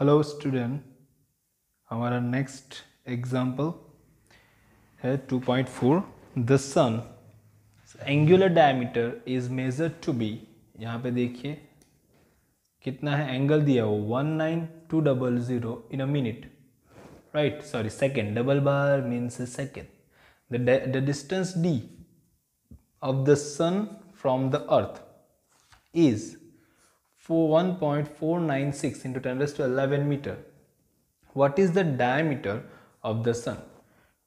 Hello student हमारा next example है 2.4 the sun angular diameter is measure to be यहाँ पे देखिए कितना है एंगल दिया हो one nine two double zero in a minute right sorry second double bar means second the distance D of the sun from the earth is 1.496 into 10 raised to 11 meter what is the diameter of the sun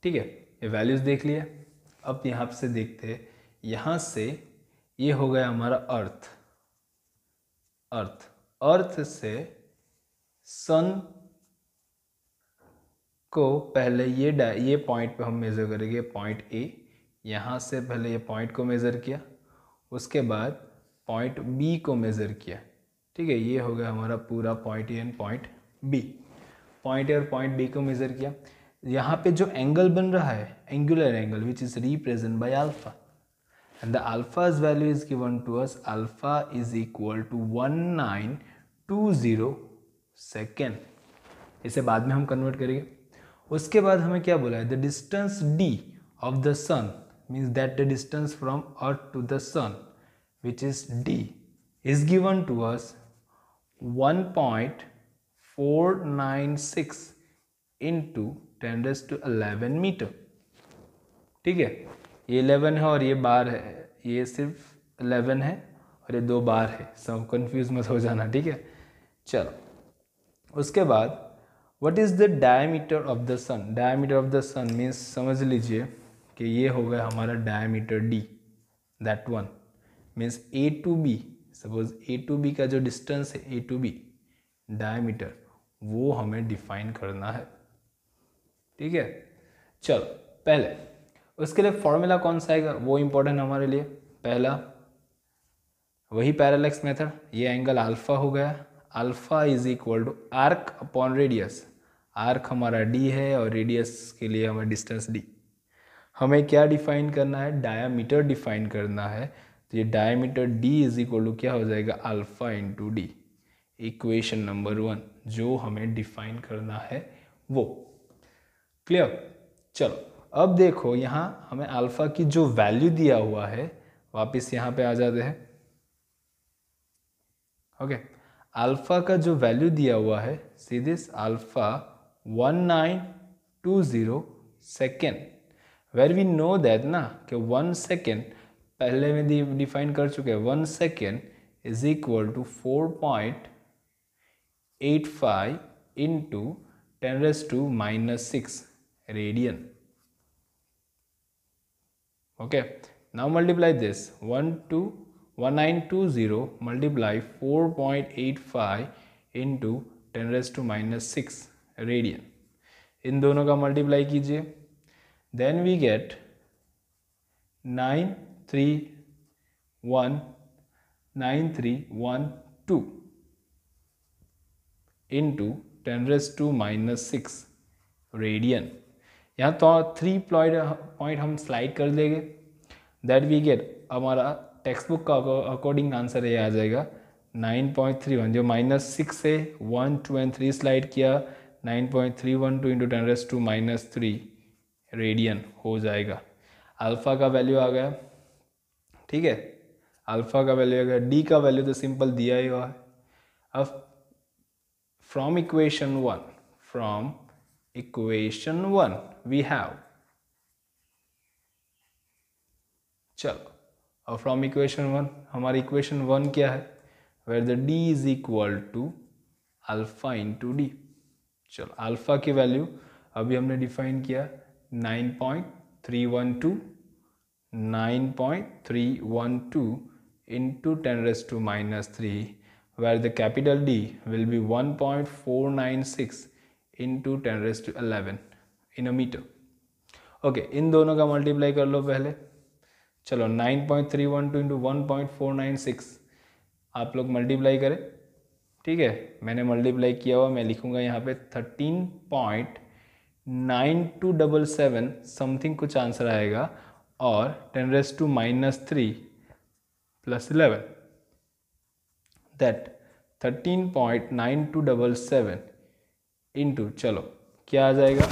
ठीक है ये values देख लिया अब यहाँ से देखते हैं यहाँ से ये हो गया हमारा अर्थ अर्थ अर्थ से सन को पहले ये ये पॉइंट पे हम मेज़र करेंगे पॉइंट ए यहाँ से पहले ये पॉइंट को मेज़र किया उसके बाद पॉइंट बी को मेज़र किया ठीक है ये हो गया हमारा पूरा point A and point B point A और पॉइंट बी को मेज़र किया यहाँ पे जो एंगल बन रहा है angular angle which is represent by alpha value is given to us alpha is equal to one nine two zero second इसे बाद में हम कन्वर्ट करेंगे उसके बाद हमें क्या बोला है the distance D of the sun means that the distance from earth to the sun which is D is given to us one point six into ten raise to eleven meter ठीक है ये eleven है और ये बार है ये सिर्फ eleven है और ये दो बार है सब कंफ्यूज मत हो जाना ठीक है चलो उसके बाद what is the diameter of the sun diameter of the sun means समझ लीजिए कि ये हो गया हमारा diameter D that one means A to B suppose A to B का जो डिस्टेंस है ए टू बी डायमीटर वो हमें डिफाइन करना है ठीक है चलो पहले उसके लिए फॉर्मूला कौन सा आएगा वो इम्पोर्टेंट हमारे लिए पहला वही पैरालेक्स मेथड ये एंगल अल्फा हो गया alpha is equal to arc upon radius arc हमारा डी है और रेडियस के लिए हमें डिस्टेंस डी हमें क्या डिफाइन करना है डायामीटर डिफाइन करना है तो ये diameter D is equal to क्या हो जाएगा alpha into D equation number one जो हमें डिफाइन करना है वो क्लियर चलो अब देखो यहाँ हमें अल्फ़ा की जो वैल्यू दिया हुआ है वापस यहाँ पे आ जाते हैं ओके अल्फ़ा का जो वैल्यू दिया हुआ है see this alpha one nine two zero second where we know that ना कि वन सेकेंड पहले में डिफाइन कर चुके हैं one second is equal to four point eight five into ten raise to minus six radian okay now multiply this one okay now multiply this 1 to 1920 multiply 4.85 into ten raise to minus six radian इन दोनों का multiply कीजिए then we get nine three one nine three one two into ten raise to minus six radian यहाँ तो three प्लॉइड point हम slide कर देंगे दैट वी गेट हमारा टेक्स्ट बुक का अकॉर्डिंग आंसर ये आ जाएगा नाइन पॉइंट थ्री वन जो माइनस सिक्स से one two and three slide किया nine point three one two into ten raise to minus three radian हो जाएगा अल्फ़ा का वैल्यू आ गया ठीक है अल्फ़ा का वैल्यू अगर डी का वैल्यू तो सिंपल दिया ही हुआ है अब from equation one from equation one we have चलो और फ्रॉम इक्वेशन वन हमारी इक्वेशन वन क्या है where the D is equal to alpha into D चलो अल्फ़ा की वैल्यू अभी हमने डिफाइन किया nine point three one two 9.312 into 10 raised to minus 3 where the capital D will be 1.496 into 10 raised to 11 in a meter. Okay okay, इन दोनों का multiply कर लो पहले चलो 9.312 point three one two into one point four nine six आप लोग multiply करें ठीक है मैंने मल्टीप्लाई किया हुआ मैं लिखूंगा यहाँ पे thirteen point nine two double seven something कुछ आंसर आएगा और ten raise to minus three plus eleven that thirteen point nine two double seven into चलो क्या आ जाएगा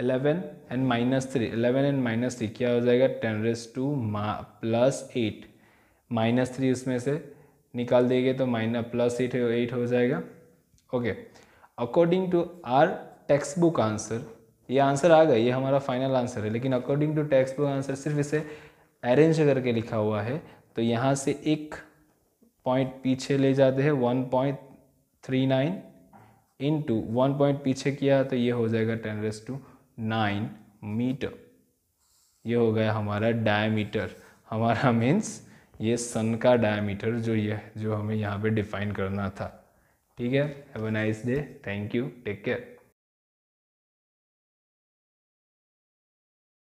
eleven and minus three eleven and minus three क्या हो जाएगा ten raise to plus eight minus three उसमें से निकाल देंगे तो माइनस प्लस एट एट हो जाएगा okay according to our text book answer ये आंसर आ गया ये हमारा फाइनल आंसर है लेकिन according to text book answer सिर्फ इसे अरेंज करके लिखा हुआ है तो यहाँ से एक पॉइंट पीछे ले जाते हैं one point three nine into one point पीछे किया तो ये हो जाएगा ten raise to nine meter ये हो गया हमारा डायमीटर हमारा मीन्स ये सन का डायमीटर जो ये जो हमें यहाँ पे डिफाइन करना था ठीक है have a nice day thank you take care